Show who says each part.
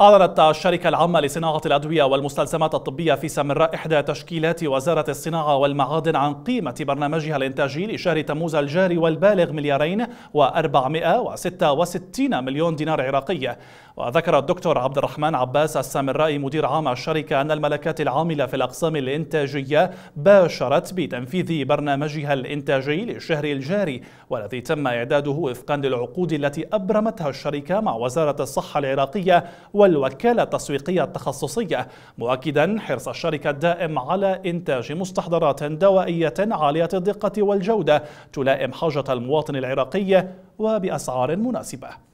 Speaker 1: أعلنت الشركة العامة لصناعة الأدوية والمستلزمات الطبية في سمراء إحدى تشكيلات وزارة الصناعة والمعادن عن قيمة برنامجها الإنتاجي لشهر تموز الجاري والبالغ مليارين و466 مليون دينار عراقي وذكر الدكتور عبد الرحمن عباس السامرائي مدير عام الشركة أن الملكات العاملة في الأقسام الإنتاجية باشرت بتنفيذ برنامجها الإنتاجي للشهر الجاري والذي تم إعداده وفقا للعقود التي أبرمتها الشركة مع وزارة الصحة العراقية والوكالة التسويقية التخصصية مؤكدا حرص الشركة الدائم على إنتاج مستحضرات دوائية عالية الدقة والجودة تلائم حاجة المواطن العراقي وبأسعار مناسبة